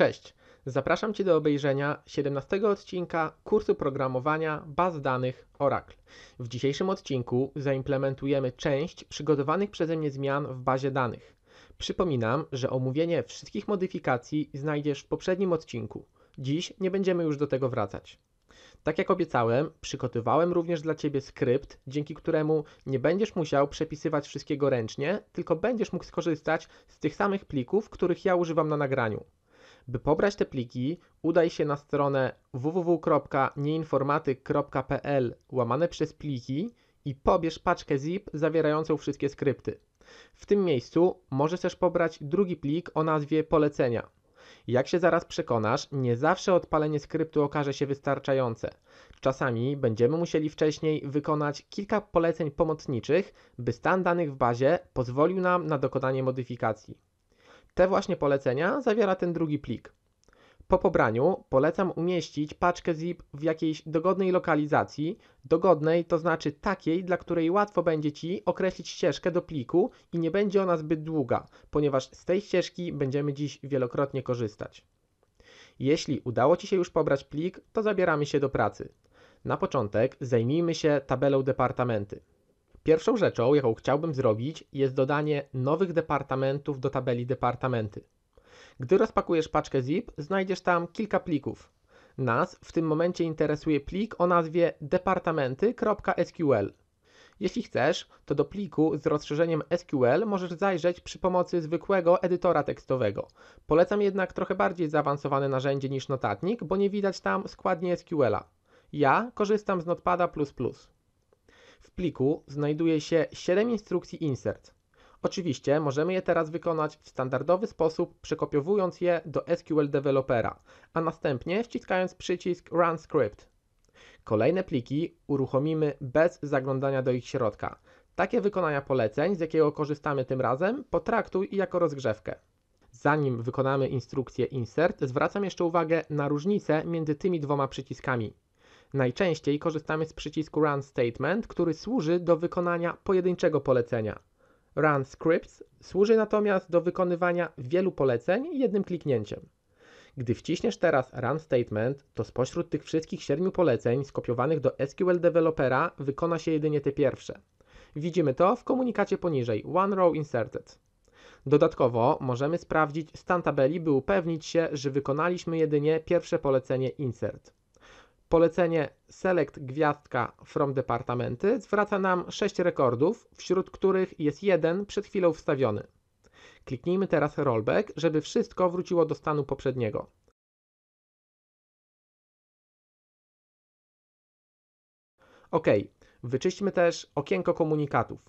Cześć! Zapraszam Cię do obejrzenia 17 odcinka kursu programowania baz danych Oracle. W dzisiejszym odcinku zaimplementujemy część przygotowanych przeze mnie zmian w bazie danych. Przypominam, że omówienie wszystkich modyfikacji znajdziesz w poprzednim odcinku. Dziś nie będziemy już do tego wracać. Tak jak obiecałem, przygotowałem również dla Ciebie skrypt, dzięki któremu nie będziesz musiał przepisywać wszystkiego ręcznie, tylko będziesz mógł skorzystać z tych samych plików, których ja używam na nagraniu. By pobrać te pliki, udaj się na stronę www.nieinformatyk.pl łamane przez pliki i pobierz paczkę zip zawierającą wszystkie skrypty. W tym miejscu możesz też pobrać drugi plik o nazwie polecenia. Jak się zaraz przekonasz, nie zawsze odpalenie skryptu okaże się wystarczające. Czasami będziemy musieli wcześniej wykonać kilka poleceń pomocniczych, by stan danych w bazie pozwolił nam na dokonanie modyfikacji. Te właśnie polecenia zawiera ten drugi plik. Po pobraniu polecam umieścić paczkę zip w jakiejś dogodnej lokalizacji, dogodnej to znaczy takiej, dla której łatwo będzie Ci określić ścieżkę do pliku i nie będzie ona zbyt długa, ponieważ z tej ścieżki będziemy dziś wielokrotnie korzystać. Jeśli udało Ci się już pobrać plik, to zabieramy się do pracy. Na początek zajmijmy się tabelą departamenty. Pierwszą rzeczą, jaką chciałbym zrobić, jest dodanie nowych departamentów do tabeli departamenty. Gdy rozpakujesz paczkę zip, znajdziesz tam kilka plików. Nas w tym momencie interesuje plik o nazwie departamenty.sql. Jeśli chcesz, to do pliku z rozszerzeniem SQL możesz zajrzeć przy pomocy zwykłego edytora tekstowego. Polecam jednak trochę bardziej zaawansowane narzędzie niż notatnik, bo nie widać tam składni SQLa. Ja korzystam z Notpada++. W pliku znajduje się 7 instrukcji insert. Oczywiście możemy je teraz wykonać w standardowy sposób, przekopiowując je do SQL Developera, a następnie wciskając przycisk Run Script. Kolejne pliki uruchomimy bez zaglądania do ich środka. Takie wykonania poleceń, z jakiego korzystamy tym razem, potraktuj jako rozgrzewkę. Zanim wykonamy instrukcję insert, zwracam jeszcze uwagę na różnicę między tymi dwoma przyciskami. Najczęściej korzystamy z przycisku Run Statement, który służy do wykonania pojedynczego polecenia. Run Scripts służy natomiast do wykonywania wielu poleceń jednym kliknięciem. Gdy wciśniesz teraz Run Statement, to spośród tych wszystkich siedmiu poleceń skopiowanych do SQL Developera wykona się jedynie te pierwsze. Widzimy to w komunikacie poniżej One Row Inserted. Dodatkowo możemy sprawdzić stan tabeli, by upewnić się, że wykonaliśmy jedynie pierwsze polecenie Insert. Polecenie Select Gwiazdka from Departamenty zwraca nam 6 rekordów, wśród których jest jeden przed chwilą wstawiony. Kliknijmy teraz Rollback, żeby wszystko wróciło do stanu poprzedniego. OK. Wyczyśćmy też okienko komunikatów.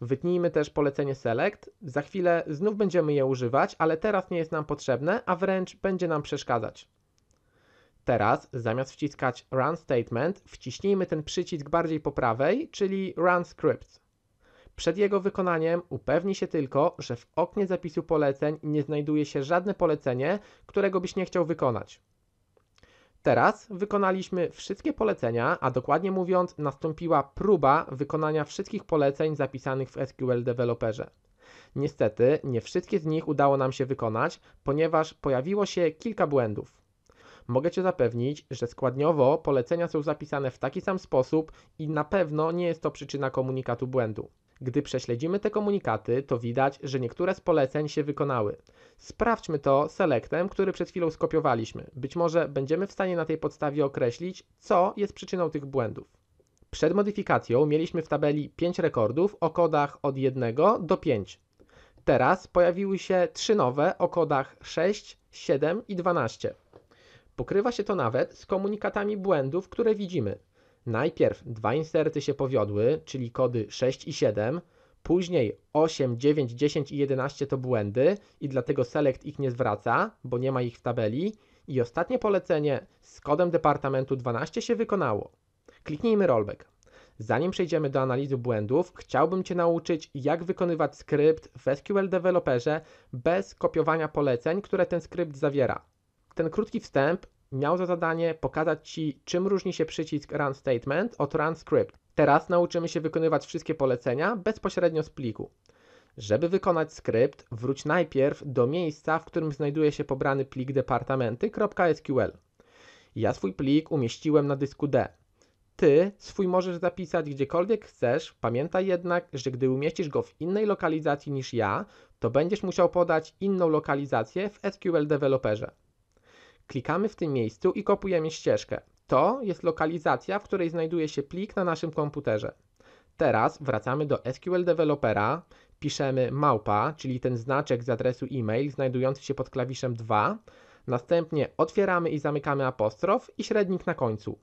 Wytnijmy też polecenie Select. Za chwilę znów będziemy je używać, ale teraz nie jest nam potrzebne, a wręcz będzie nam przeszkadzać teraz, zamiast wciskać run statement, wciśnijmy ten przycisk bardziej po prawej, czyli run script. Przed jego wykonaniem upewnij się tylko, że w oknie zapisu poleceń nie znajduje się żadne polecenie, którego byś nie chciał wykonać. Teraz wykonaliśmy wszystkie polecenia, a dokładnie mówiąc, nastąpiła próba wykonania wszystkich poleceń zapisanych w SQL Developerze. Niestety, nie wszystkie z nich udało nam się wykonać, ponieważ pojawiło się kilka błędów. Mogę Cię zapewnić, że składniowo polecenia są zapisane w taki sam sposób i na pewno nie jest to przyczyna komunikatu błędu. Gdy prześledzimy te komunikaty, to widać, że niektóre z poleceń się wykonały. Sprawdźmy to selektem, który przed chwilą skopiowaliśmy. Być może będziemy w stanie na tej podstawie określić, co jest przyczyną tych błędów. Przed modyfikacją mieliśmy w tabeli 5 rekordów o kodach od 1 do 5. Teraz pojawiły się 3 nowe o kodach 6, 7 i 12. Pokrywa się to nawet z komunikatami błędów, które widzimy. Najpierw dwa inserty się powiodły, czyli kody 6 i 7, później 8, 9, 10 i 11 to błędy i dlatego Select ich nie zwraca, bo nie ma ich w tabeli i ostatnie polecenie z kodem departamentu 12 się wykonało. Kliknijmy rollback. Zanim przejdziemy do analizy błędów, chciałbym Cię nauczyć, jak wykonywać skrypt w SQL Developerze bez kopiowania poleceń, które ten skrypt zawiera ten krótki wstęp miał za zadanie pokazać Ci, czym różni się przycisk Run Statement od Run Script. Teraz nauczymy się wykonywać wszystkie polecenia bezpośrednio z pliku. Żeby wykonać skrypt, wróć najpierw do miejsca, w którym znajduje się pobrany plik departamenty.sql. Ja swój plik umieściłem na dysku D. Ty swój możesz zapisać gdziekolwiek chcesz, pamiętaj jednak, że gdy umieścisz go w innej lokalizacji niż ja, to będziesz musiał podać inną lokalizację w SQL Developerze. Klikamy w tym miejscu i kopiujemy ścieżkę. To jest lokalizacja, w której znajduje się plik na naszym komputerze. Teraz wracamy do SQL Developera, piszemy małpa, czyli ten znaczek z adresu e-mail znajdujący się pod klawiszem 2. Następnie otwieramy i zamykamy apostrof i średnik na końcu.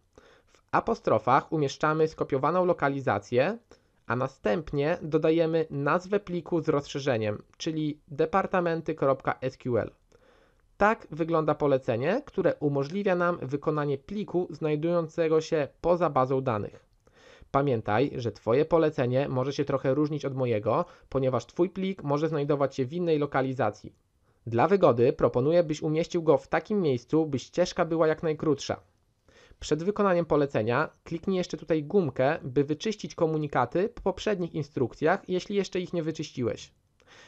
W apostrofach umieszczamy skopiowaną lokalizację, a następnie dodajemy nazwę pliku z rozszerzeniem, czyli departamenty.sql. Tak wygląda polecenie, które umożliwia nam wykonanie pliku znajdującego się poza bazą danych. Pamiętaj, że Twoje polecenie może się trochę różnić od mojego, ponieważ Twój plik może znajdować się w innej lokalizacji. Dla wygody proponuję, byś umieścił go w takim miejscu, by ścieżka była jak najkrótsza. Przed wykonaniem polecenia kliknij jeszcze tutaj gumkę, by wyczyścić komunikaty po poprzednich instrukcjach, jeśli jeszcze ich nie wyczyściłeś.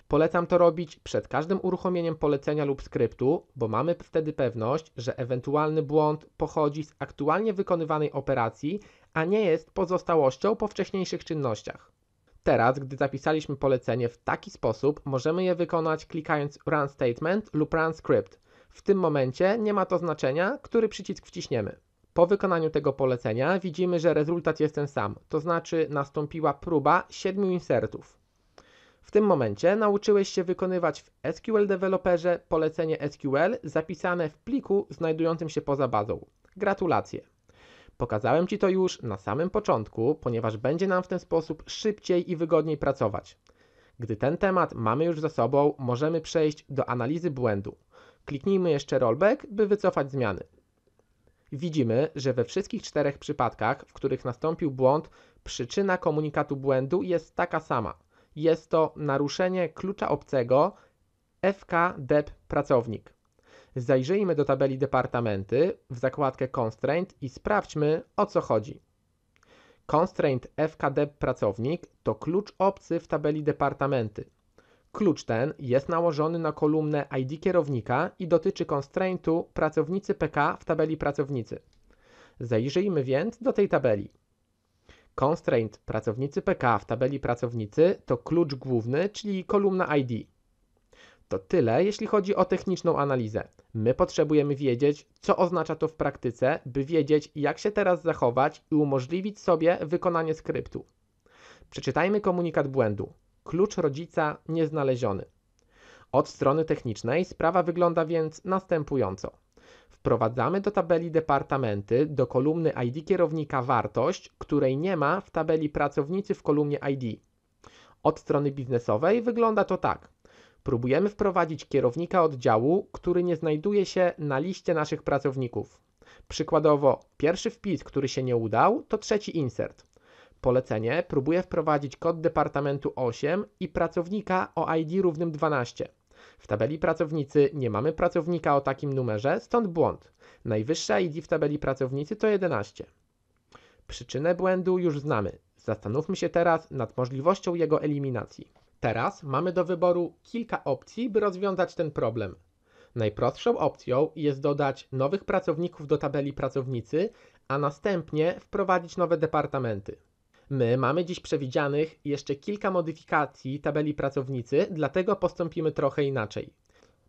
Polecam to robić przed każdym uruchomieniem polecenia lub skryptu, bo mamy wtedy pewność, że ewentualny błąd pochodzi z aktualnie wykonywanej operacji, a nie jest pozostałością po wcześniejszych czynnościach. Teraz, gdy zapisaliśmy polecenie w taki sposób, możemy je wykonać klikając Run Statement lub Run Script. W tym momencie nie ma to znaczenia, który przycisk wciśniemy. Po wykonaniu tego polecenia widzimy, że rezultat jest ten sam, to znaczy nastąpiła próba 7 insertów. W tym momencie nauczyłeś się wykonywać w SQL Developerze polecenie SQL zapisane w pliku znajdującym się poza bazą. Gratulacje! Pokazałem Ci to już na samym początku, ponieważ będzie nam w ten sposób szybciej i wygodniej pracować. Gdy ten temat mamy już za sobą, możemy przejść do analizy błędu. Kliknijmy jeszcze rollback, by wycofać zmiany. Widzimy, że we wszystkich czterech przypadkach, w których nastąpił błąd, przyczyna komunikatu błędu jest taka sama – jest to naruszenie klucza obcego FK-DEP pracownik. Zajrzyjmy do tabeli departamenty w zakładkę Constraint i sprawdźmy o co chodzi. Constraint fk e pracownik to klucz obcy w tabeli departamenty. Klucz ten jest nałożony na kolumnę ID kierownika i dotyczy constraintu pracownicy PK w tabeli pracownicy. Zajrzyjmy więc do tej tabeli. Constraint pracownicy PK w tabeli pracownicy to klucz główny, czyli kolumna ID. To tyle, jeśli chodzi o techniczną analizę. My potrzebujemy wiedzieć, co oznacza to w praktyce, by wiedzieć, jak się teraz zachować i umożliwić sobie wykonanie skryptu. Przeczytajmy komunikat błędu. Klucz rodzica nieznaleziony. Od strony technicznej sprawa wygląda więc następująco. Wprowadzamy do tabeli departamenty do kolumny ID kierownika wartość, której nie ma w tabeli pracownicy w kolumnie ID. Od strony biznesowej wygląda to tak. Próbujemy wprowadzić kierownika oddziału, który nie znajduje się na liście naszych pracowników. Przykładowo, pierwszy wpis, który się nie udał, to trzeci insert. Polecenie próbuje wprowadzić kod departamentu 8 i pracownika o ID równym 12. W tabeli pracownicy nie mamy pracownika o takim numerze, stąd błąd. Najwyższa ID w tabeli pracownicy to 11. Przyczynę błędu już znamy. Zastanówmy się teraz nad możliwością jego eliminacji. Teraz mamy do wyboru kilka opcji, by rozwiązać ten problem. Najprostszą opcją jest dodać nowych pracowników do tabeli pracownicy, a następnie wprowadzić nowe departamenty. My mamy dziś przewidzianych jeszcze kilka modyfikacji tabeli pracownicy, dlatego postąpimy trochę inaczej.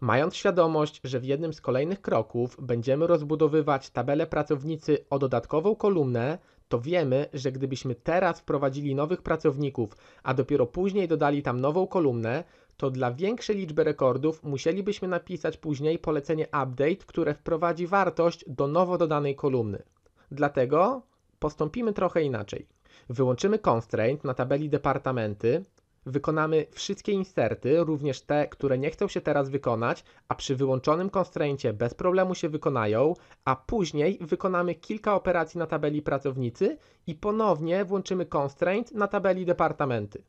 Mając świadomość, że w jednym z kolejnych kroków będziemy rozbudowywać tabelę pracownicy o dodatkową kolumnę, to wiemy, że gdybyśmy teraz wprowadzili nowych pracowników, a dopiero później dodali tam nową kolumnę, to dla większej liczby rekordów musielibyśmy napisać później polecenie update, które wprowadzi wartość do nowo dodanej kolumny. Dlatego postąpimy trochę inaczej. Wyłączymy constraint na tabeli departamenty, wykonamy wszystkie inserty, również te, które nie chcą się teraz wykonać, a przy wyłączonym constraintie bez problemu się wykonają, a później wykonamy kilka operacji na tabeli pracownicy i ponownie włączymy constraint na tabeli departamenty.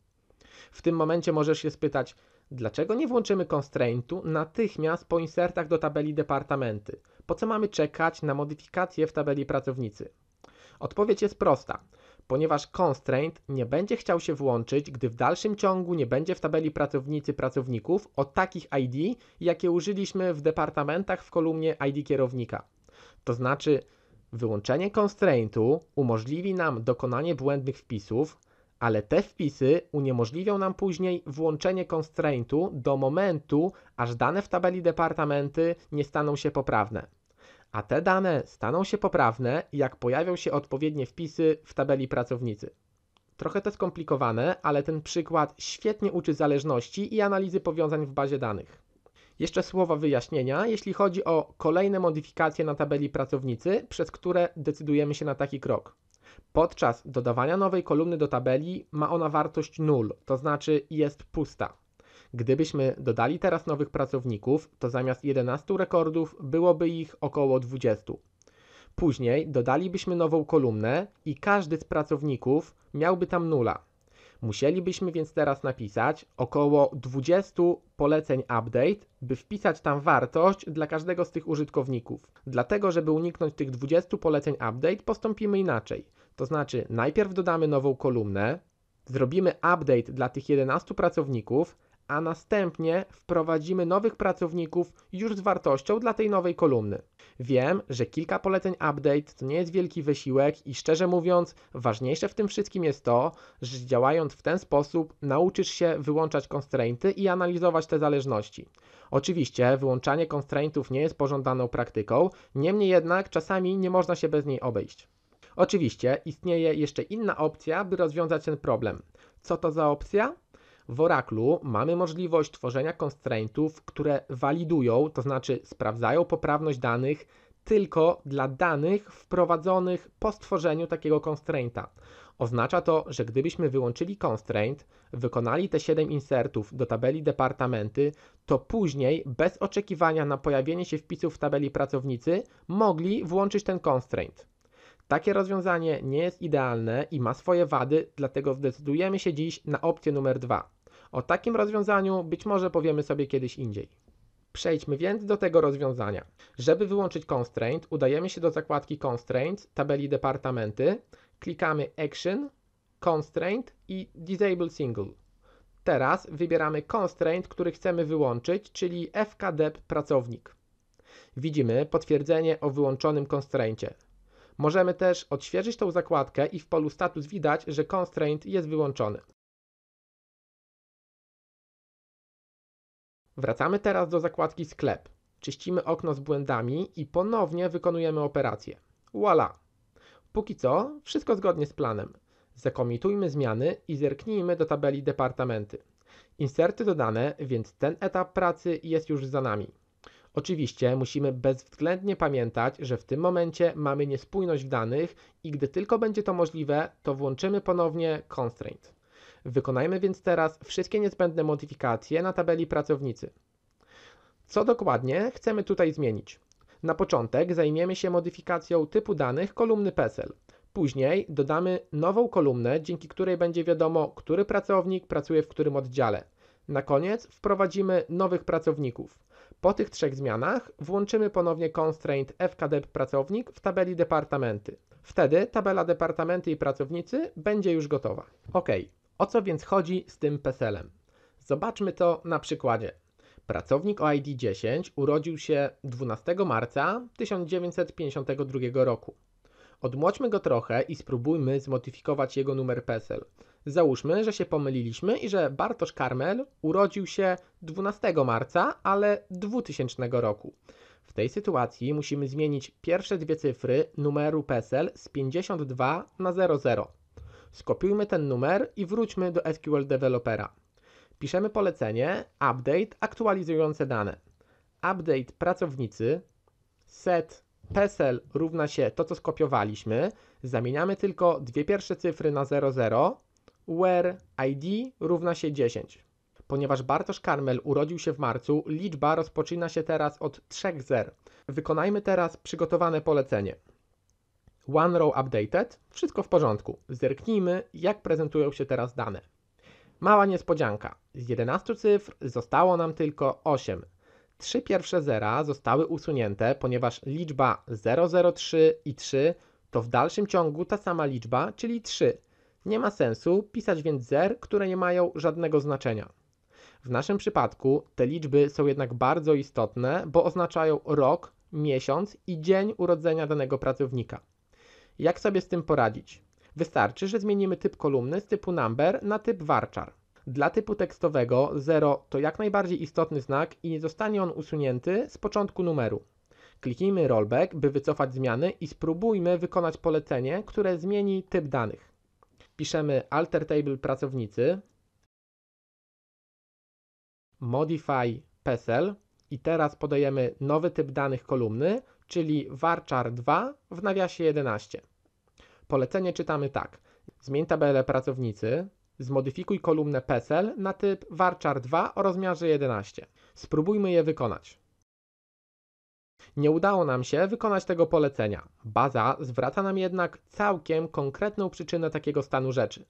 W tym momencie możesz się spytać, dlaczego nie włączymy constraintu natychmiast po insertach do tabeli departamenty? Po co mamy czekać na modyfikacje w tabeli pracownicy? Odpowiedź jest prosta ponieważ constraint nie będzie chciał się włączyć, gdy w dalszym ciągu nie będzie w tabeli pracownicy pracowników o takich ID, jakie użyliśmy w departamentach w kolumnie ID kierownika. To znaczy, wyłączenie constraintu umożliwi nam dokonanie błędnych wpisów, ale te wpisy uniemożliwią nam później włączenie constraintu do momentu, aż dane w tabeli departamenty nie staną się poprawne a te dane staną się poprawne, jak pojawią się odpowiednie wpisy w tabeli pracownicy. Trochę to skomplikowane, ale ten przykład świetnie uczy zależności i analizy powiązań w bazie danych. Jeszcze słowa wyjaśnienia, jeśli chodzi o kolejne modyfikacje na tabeli pracownicy, przez które decydujemy się na taki krok. Podczas dodawania nowej kolumny do tabeli ma ona wartość 0, to znaczy jest pusta. Gdybyśmy dodali teraz nowych pracowników, to zamiast 11 rekordów byłoby ich około 20. Później dodalibyśmy nową kolumnę i każdy z pracowników miałby tam nula. Musielibyśmy więc teraz napisać około 20 poleceń update, by wpisać tam wartość dla każdego z tych użytkowników. Dlatego, żeby uniknąć tych 20 poleceń update, postąpimy inaczej. To znaczy, najpierw dodamy nową kolumnę, zrobimy update dla tych 11 pracowników, a następnie wprowadzimy nowych pracowników już z wartością dla tej nowej kolumny. Wiem, że kilka poleceń update to nie jest wielki wysiłek i szczerze mówiąc, ważniejsze w tym wszystkim jest to, że działając w ten sposób nauczysz się wyłączać constrainty i analizować te zależności. Oczywiście wyłączanie constraintów nie jest pożądaną praktyką, niemniej jednak czasami nie można się bez niej obejść. Oczywiście istnieje jeszcze inna opcja, by rozwiązać ten problem. Co to za opcja? W Oraklu mamy możliwość tworzenia constraintów, które walidują, to znaczy sprawdzają poprawność danych tylko dla danych wprowadzonych po stworzeniu takiego constrainta. Oznacza to, że gdybyśmy wyłączyli constraint, wykonali te 7 insertów do tabeli departamenty, to później bez oczekiwania na pojawienie się wpisów w tabeli pracownicy mogli włączyć ten constraint. Takie rozwiązanie nie jest idealne i ma swoje wady, dlatego zdecydujemy się dziś na opcję numer 2. O takim rozwiązaniu być może powiemy sobie kiedyś indziej. Przejdźmy więc do tego rozwiązania. Żeby wyłączyć constraint, udajemy się do zakładki Constraint tabeli departamenty, klikamy Action, Constraint i Disable Single. Teraz wybieramy constraint, który chcemy wyłączyć, czyli fkdep pracownik. Widzimy potwierdzenie o wyłączonym constraincie. Możemy też odświeżyć tą zakładkę i w polu status widać, że constraint jest wyłączony. Wracamy teraz do zakładki sklep. Czyścimy okno z błędami i ponownie wykonujemy operację. Voila! Póki co wszystko zgodnie z planem. Zakomitujmy zmiany i zerknijmy do tabeli departamenty. Inserty dodane, więc ten etap pracy jest już za nami. Oczywiście musimy bezwzględnie pamiętać, że w tym momencie mamy niespójność w danych i gdy tylko będzie to możliwe, to włączymy ponownie constraint. Wykonajmy więc teraz wszystkie niezbędne modyfikacje na tabeli pracownicy. Co dokładnie chcemy tutaj zmienić? Na początek zajmiemy się modyfikacją typu danych kolumny PESEL. Później dodamy nową kolumnę, dzięki której będzie wiadomo, który pracownik pracuje w którym oddziale. Na koniec wprowadzimy nowych pracowników. Po tych trzech zmianach włączymy ponownie constraint fkdep pracownik w tabeli departamenty. Wtedy tabela departamenty i pracownicy będzie już gotowa. Ok, o co więc chodzi z tym PESEL-em? Zobaczmy to na przykładzie. Pracownik o ID 10 urodził się 12 marca 1952 roku. Odmłodźmy go trochę i spróbujmy zmodyfikować jego numer PESEL. Załóżmy, że się pomyliliśmy i że Bartosz Karmel urodził się 12 marca, ale 2000 roku. W tej sytuacji musimy zmienić pierwsze dwie cyfry numeru PESEL z 52 na 00. Skopiujmy ten numer i wróćmy do SQL Developera. Piszemy polecenie update aktualizujące dane. Update pracownicy set PESEL równa się to, co skopiowaliśmy. Zamieniamy tylko dwie pierwsze cyfry na 00 where id równa się 10. Ponieważ Bartosz Karmel urodził się w marcu, liczba rozpoczyna się teraz od trzech zer. Wykonajmy teraz przygotowane polecenie. One row updated, wszystko w porządku. Zerknijmy, jak prezentują się teraz dane. Mała niespodzianka. Z 11 cyfr zostało nam tylko 8. Trzy pierwsze zera zostały usunięte, ponieważ liczba 003 i 3 to w dalszym ciągu ta sama liczba, czyli 3. Nie ma sensu pisać więc zer, które nie mają żadnego znaczenia. W naszym przypadku te liczby są jednak bardzo istotne, bo oznaczają rok, miesiąc i dzień urodzenia danego pracownika. Jak sobie z tym poradzić? Wystarczy, że zmienimy typ kolumny z typu number na typ varchar. Dla typu tekstowego 0 to jak najbardziej istotny znak i nie zostanie on usunięty z początku numeru. Kliknijmy rollback, by wycofać zmiany i spróbujmy wykonać polecenie, które zmieni typ danych wpiszemy alter table pracownicy, modify PESEL i teraz podajemy nowy typ danych kolumny, czyli varchar 2 w nawiasie 11. Polecenie czytamy tak. Zmień tabelę pracownicy, zmodyfikuj kolumnę PESEL na typ varchar 2 o rozmiarze 11. Spróbujmy je wykonać. Nie udało nam się wykonać tego polecenia. Baza zwraca nam jednak całkiem konkretną przyczynę takiego stanu rzeczy.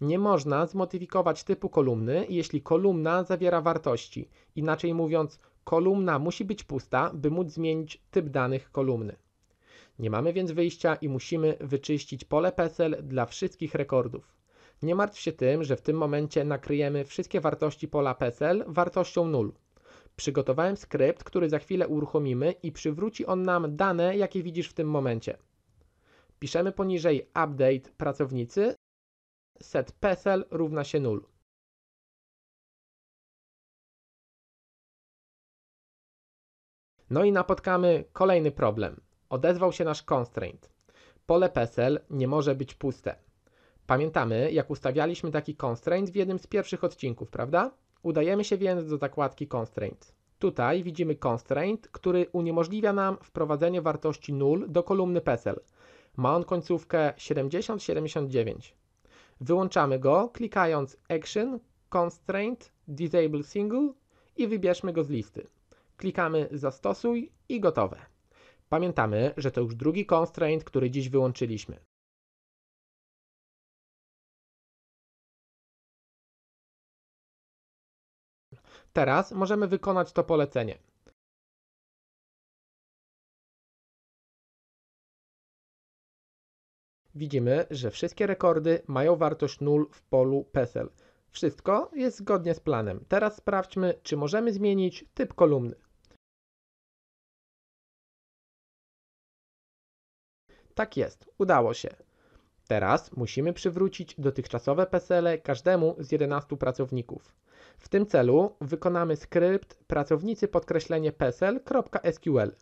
Nie można zmodyfikować typu kolumny, jeśli kolumna zawiera wartości. Inaczej mówiąc, kolumna musi być pusta, by móc zmienić typ danych kolumny. Nie mamy więc wyjścia i musimy wyczyścić pole PESEL dla wszystkich rekordów. Nie martw się tym, że w tym momencie nakryjemy wszystkie wartości pola PESEL wartością 0. Przygotowałem skrypt, który za chwilę uruchomimy i przywróci on nam dane, jakie widzisz w tym momencie. Piszemy poniżej update pracownicy set pesel równa się 0. No i napotkamy kolejny problem. Odezwał się nasz constraint. Pole PESEL nie może być puste. Pamiętamy, jak ustawialiśmy taki constraint w jednym z pierwszych odcinków, prawda? Udajemy się więc do zakładki Constraint. Tutaj widzimy constraint, który uniemożliwia nam wprowadzenie wartości 0 do kolumny PESEL. Ma on końcówkę 7079. Wyłączamy go klikając Action, Constraint, Disable Single i wybierzmy go z listy. Klikamy Zastosuj i gotowe. Pamiętamy, że to już drugi constraint, który dziś wyłączyliśmy. Teraz możemy wykonać to polecenie. Widzimy, że wszystkie rekordy mają wartość 0 w polu PESEL. Wszystko jest zgodnie z planem. Teraz sprawdźmy, czy możemy zmienić typ kolumny. Tak jest, udało się. Teraz musimy przywrócić dotychczasowe PESELe każdemu z 11 pracowników. W tym celu wykonamy skrypt pracownicy podkreślenie pesel.sql.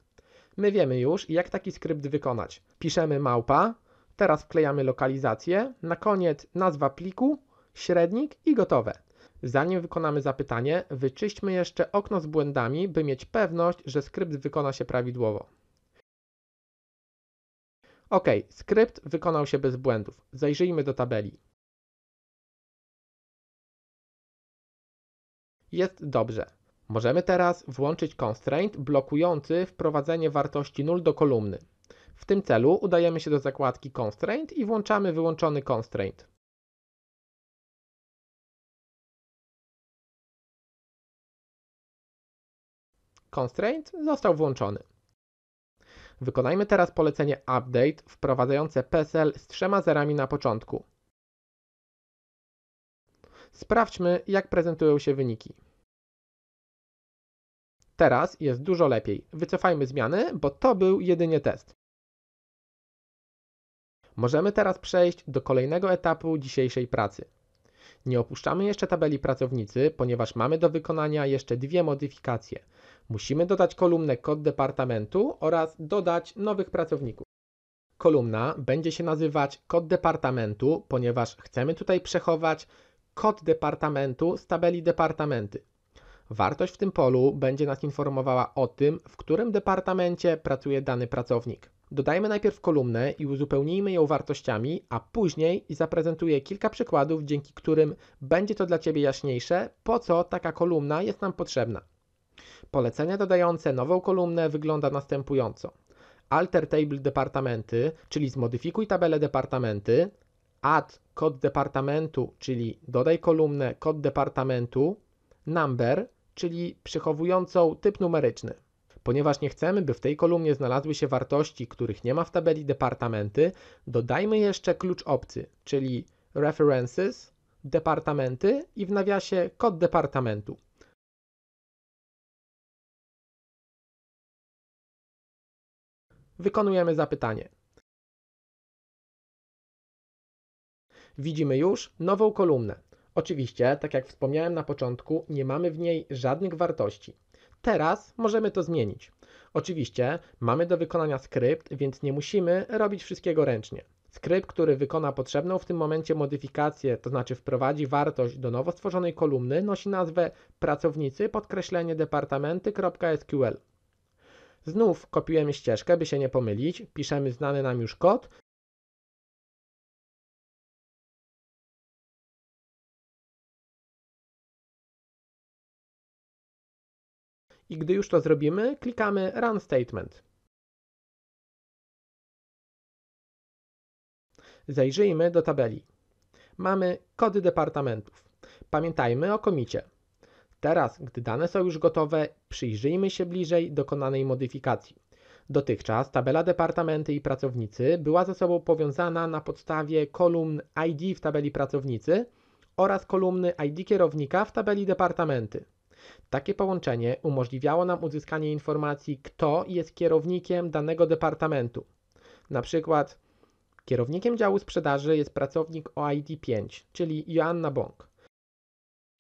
My wiemy już, jak taki skrypt wykonać. Piszemy małpa, teraz wklejamy lokalizację, na koniec nazwa pliku, średnik i gotowe. Zanim wykonamy zapytanie, wyczyśćmy jeszcze okno z błędami, by mieć pewność, że skrypt wykona się prawidłowo. Ok, skrypt wykonał się bez błędów. Zajrzyjmy do tabeli. Jest dobrze. Możemy teraz włączyć constraint blokujący wprowadzenie wartości 0 do kolumny. W tym celu udajemy się do zakładki constraint i włączamy wyłączony constraint. Constraint został włączony. Wykonajmy teraz polecenie update wprowadzające PESEL z trzema zerami na początku. Sprawdźmy, jak prezentują się wyniki. Teraz jest dużo lepiej. Wycofajmy zmiany, bo to był jedynie test. Możemy teraz przejść do kolejnego etapu dzisiejszej pracy. Nie opuszczamy jeszcze tabeli pracownicy, ponieważ mamy do wykonania jeszcze dwie modyfikacje. Musimy dodać kolumnę kod departamentu oraz dodać nowych pracowników. Kolumna będzie się nazywać kod departamentu, ponieważ chcemy tutaj przechować kod departamentu z tabeli departamenty. Wartość w tym polu będzie nas informowała o tym, w którym departamencie pracuje dany pracownik. Dodajmy najpierw kolumnę i uzupełnijmy ją wartościami, a później zaprezentuję kilka przykładów, dzięki którym będzie to dla Ciebie jaśniejsze, po co taka kolumna jest nam potrzebna. Polecenie dodające nową kolumnę wygląda następująco. Alter Table Departamenty, czyli zmodyfikuj tabelę departamenty, add kod departamentu, czyli dodaj kolumnę kod departamentu, number, czyli przechowującą typ numeryczny. Ponieważ nie chcemy, by w tej kolumnie znalazły się wartości, których nie ma w tabeli departamenty, dodajmy jeszcze klucz obcy, czyli references, departamenty i w nawiasie kod departamentu. Wykonujemy zapytanie. widzimy już nową kolumnę. Oczywiście, tak jak wspomniałem na początku, nie mamy w niej żadnych wartości. Teraz możemy to zmienić. Oczywiście mamy do wykonania skrypt, więc nie musimy robić wszystkiego ręcznie. Skrypt, który wykona potrzebną w tym momencie modyfikację, to znaczy wprowadzi wartość do nowo stworzonej kolumny, nosi nazwę pracownicy podkreślenie departamenty.sql. Znów kopiujemy ścieżkę, by się nie pomylić, piszemy znany nam już kod i gdy już to zrobimy, klikamy Run Statement. Zajrzyjmy do tabeli. Mamy kody departamentów. Pamiętajmy o komicie. Teraz, gdy dane są już gotowe, przyjrzyjmy się bliżej dokonanej modyfikacji. Dotychczas tabela departamenty i pracownicy była ze sobą powiązana na podstawie kolumn ID w tabeli pracownicy oraz kolumny ID kierownika w tabeli departamenty. Takie połączenie umożliwiało nam uzyskanie informacji, kto jest kierownikiem danego departamentu. Na przykład kierownikiem działu sprzedaży jest pracownik OID 5, czyli Joanna Bąk.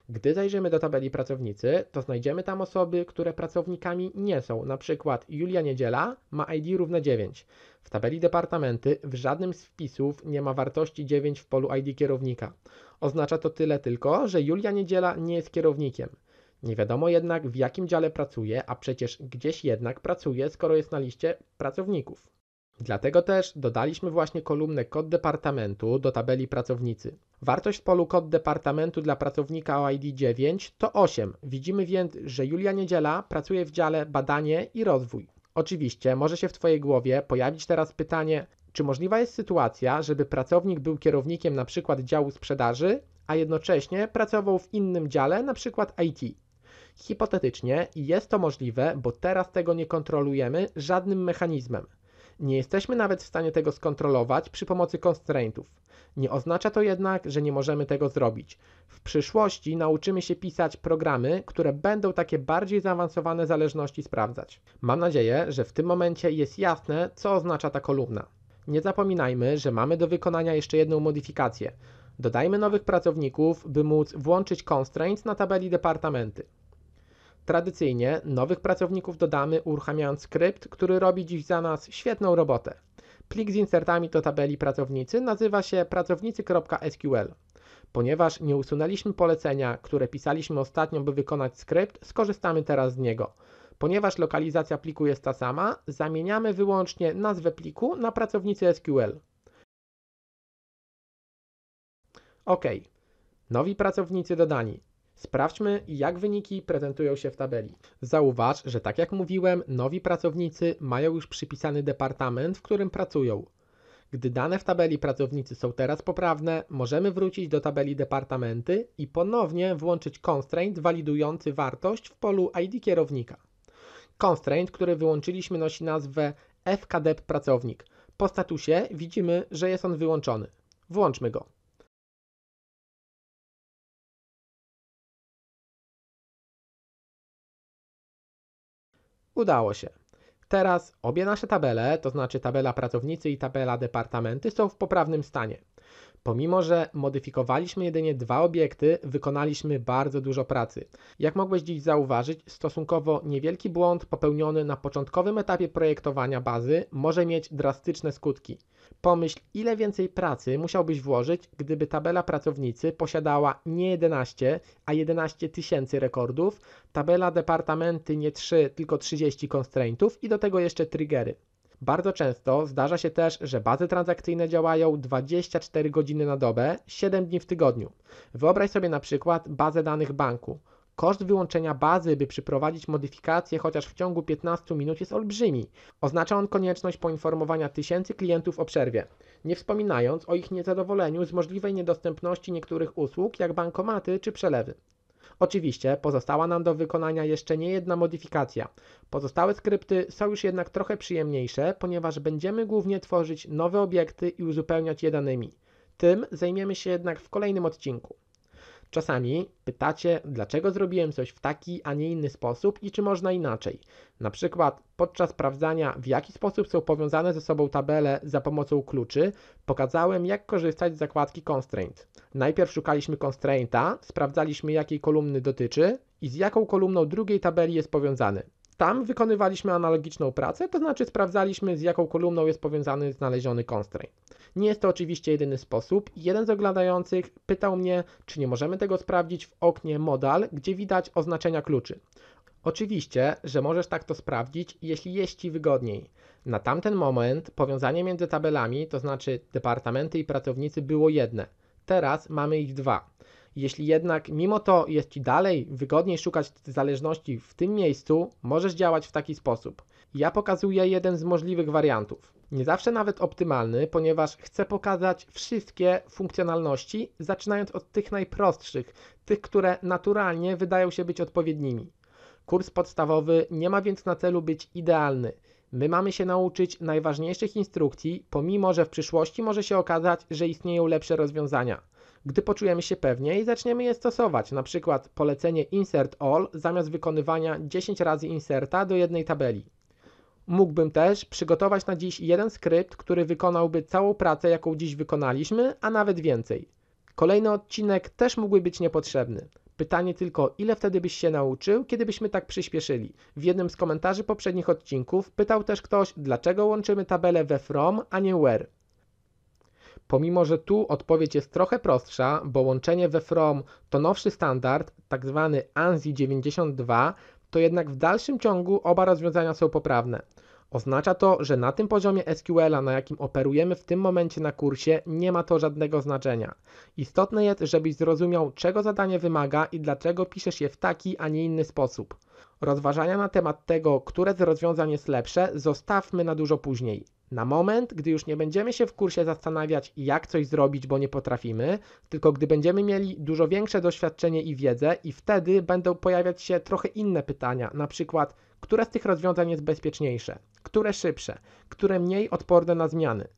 Gdy zajrzymy do tabeli pracownicy, to znajdziemy tam osoby, które pracownikami nie są. Na przykład Julia Niedziela ma ID równe 9. W tabeli departamenty w żadnym z wpisów nie ma wartości 9 w polu ID kierownika. Oznacza to tyle tylko, że Julia Niedziela nie jest kierownikiem. Nie wiadomo jednak, w jakim dziale pracuje, a przecież gdzieś jednak pracuje, skoro jest na liście pracowników. Dlatego też dodaliśmy właśnie kolumnę kod departamentu do tabeli pracownicy. Wartość w polu kod departamentu dla pracownika OID 9 to 8. Widzimy więc, że Julia Niedziela pracuje w dziale badanie i rozwój. Oczywiście może się w Twojej głowie pojawić teraz pytanie, czy możliwa jest sytuacja, żeby pracownik był kierownikiem np. działu sprzedaży, a jednocześnie pracował w innym dziale, np. IT? Hipotetycznie jest to możliwe, bo teraz tego nie kontrolujemy żadnym mechanizmem. Nie jesteśmy nawet w stanie tego skontrolować przy pomocy constraintów. Nie oznacza to jednak, że nie możemy tego zrobić. W przyszłości nauczymy się pisać programy, które będą takie bardziej zaawansowane zależności sprawdzać. Mam nadzieję, że w tym momencie jest jasne, co oznacza ta kolumna. Nie zapominajmy, że mamy do wykonania jeszcze jedną modyfikację. Dodajmy nowych pracowników, by móc włączyć constraint na tabeli departamenty. Tradycyjnie nowych pracowników dodamy uruchamiając skrypt, który robi dziś za nas świetną robotę. Plik z insertami do tabeli pracownicy nazywa się pracownicy.sql. Ponieważ nie usunęliśmy polecenia, które pisaliśmy ostatnio, by wykonać skrypt, skorzystamy teraz z niego. Ponieważ lokalizacja pliku jest ta sama, zamieniamy wyłącznie nazwę pliku na pracownicy SQL. OK. Nowi pracownicy dodani. Sprawdźmy, jak wyniki prezentują się w tabeli. Zauważ, że tak jak mówiłem, nowi pracownicy mają już przypisany departament, w którym pracują. Gdy dane w tabeli pracownicy są teraz poprawne, możemy wrócić do tabeli departamenty i ponownie włączyć constraint walidujący wartość w polu ID kierownika. Constraint, który wyłączyliśmy, nosi nazwę fkdep pracownik. Po statusie widzimy, że jest on wyłączony. Włączmy go. Udało się. Teraz obie nasze tabele, to znaczy tabela pracownicy i tabela departamenty, są w poprawnym stanie. Pomimo, że modyfikowaliśmy jedynie dwa obiekty, wykonaliśmy bardzo dużo pracy. Jak mogłeś dziś zauważyć, stosunkowo niewielki błąd popełniony na początkowym etapie projektowania bazy może mieć drastyczne skutki. Pomyśl, ile więcej pracy musiałbyś włożyć, gdyby tabela pracownicy posiadała nie 11, a 11 tysięcy rekordów, tabela departamenty nie 3, tylko 30 constraintów i do tego jeszcze triggery. Bardzo często zdarza się też, że bazy transakcyjne działają 24 godziny na dobę, 7 dni w tygodniu. Wyobraź sobie na przykład bazę danych banku. Koszt wyłączenia bazy, by przeprowadzić modyfikację chociaż w ciągu 15 minut jest olbrzymi. Oznacza on konieczność poinformowania tysięcy klientów o przerwie, nie wspominając o ich niezadowoleniu z możliwej niedostępności niektórych usług jak bankomaty czy przelewy. Oczywiście pozostała nam do wykonania jeszcze nie jedna modyfikacja. Pozostałe skrypty są już jednak trochę przyjemniejsze, ponieważ będziemy głównie tworzyć nowe obiekty i uzupełniać je danymi. Tym zajmiemy się jednak w kolejnym odcinku. Czasami pytacie, dlaczego zrobiłem coś w taki, a nie inny sposób i czy można inaczej. Na przykład podczas sprawdzania, w jaki sposób są powiązane ze sobą tabele za pomocą kluczy, pokazałem, jak korzystać z zakładki Constraint. Najpierw szukaliśmy constrainta, sprawdzaliśmy, jakiej kolumny dotyczy i z jaką kolumną drugiej tabeli jest powiązany. Tam wykonywaliśmy analogiczną pracę, to znaczy sprawdzaliśmy, z jaką kolumną jest powiązany znaleziony constraint. Nie jest to oczywiście jedyny sposób. Jeden z oglądających pytał mnie, czy nie możemy tego sprawdzić w oknie modal, gdzie widać oznaczenia kluczy. Oczywiście, że możesz tak to sprawdzić, jeśli jest Ci wygodniej. Na tamten moment powiązanie między tabelami, to znaczy departamenty i pracownicy, było jedne. Teraz mamy ich dwa. Jeśli jednak mimo to jest Ci dalej wygodniej szukać zależności w tym miejscu, możesz działać w taki sposób. Ja pokazuję jeden z możliwych wariantów nie zawsze nawet optymalny, ponieważ chcę pokazać wszystkie funkcjonalności, zaczynając od tych najprostszych, tych, które naturalnie wydają się być odpowiednimi. Kurs podstawowy nie ma więc na celu być idealny. My mamy się nauczyć najważniejszych instrukcji, pomimo że w przyszłości może się okazać, że istnieją lepsze rozwiązania. Gdy poczujemy się pewniej, zaczniemy je stosować, na przykład polecenie insert all zamiast wykonywania 10 razy inserta do jednej tabeli. Mógłbym też przygotować na dziś jeden skrypt, który wykonałby całą pracę, jaką dziś wykonaliśmy, a nawet więcej. Kolejny odcinek też mógłby być niepotrzebny. Pytanie tylko, ile wtedy byś się nauczył, kiedybyśmy tak przyspieszyli? W jednym z komentarzy poprzednich odcinków pytał też ktoś, dlaczego łączymy tabelę we from, a nie where. Pomimo, że tu odpowiedź jest trochę prostsza, bo łączenie we from to nowszy standard, tak zwany ANSI 92, to jednak w dalszym ciągu oba rozwiązania są poprawne. Oznacza to, że na tym poziomie SQL-a, na jakim operujemy w tym momencie na kursie, nie ma to żadnego znaczenia. Istotne jest, żebyś zrozumiał, czego zadanie wymaga i dlaczego piszesz je w taki, a nie inny sposób. Rozważania na temat tego, które z rozwiązań jest lepsze, zostawmy na dużo później. Na moment, gdy już nie będziemy się w kursie zastanawiać, jak coś zrobić, bo nie potrafimy, tylko gdy będziemy mieli dużo większe doświadczenie i wiedzę, i wtedy będą pojawiać się trochę inne pytania, na przykład, które z tych rozwiązań jest bezpieczniejsze, które szybsze, które mniej odporne na zmiany.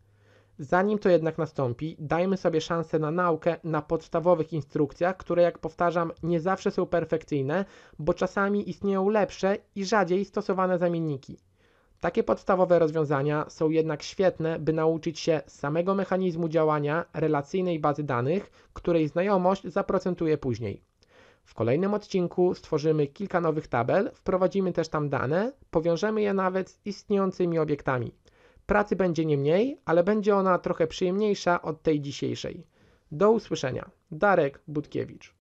Zanim to jednak nastąpi, dajmy sobie szansę na naukę na podstawowych instrukcjach, które, jak powtarzam, nie zawsze są perfekcyjne, bo czasami istnieją lepsze i rzadziej stosowane zamienniki. Takie podstawowe rozwiązania są jednak świetne, by nauczyć się samego mechanizmu działania relacyjnej bazy danych, której znajomość zaprocentuje później. W kolejnym odcinku stworzymy kilka nowych tabel, wprowadzimy też tam dane, powiążemy je nawet z istniejącymi obiektami. Pracy będzie nie mniej, ale będzie ona trochę przyjemniejsza od tej dzisiejszej. Do usłyszenia. Darek Budkiewicz.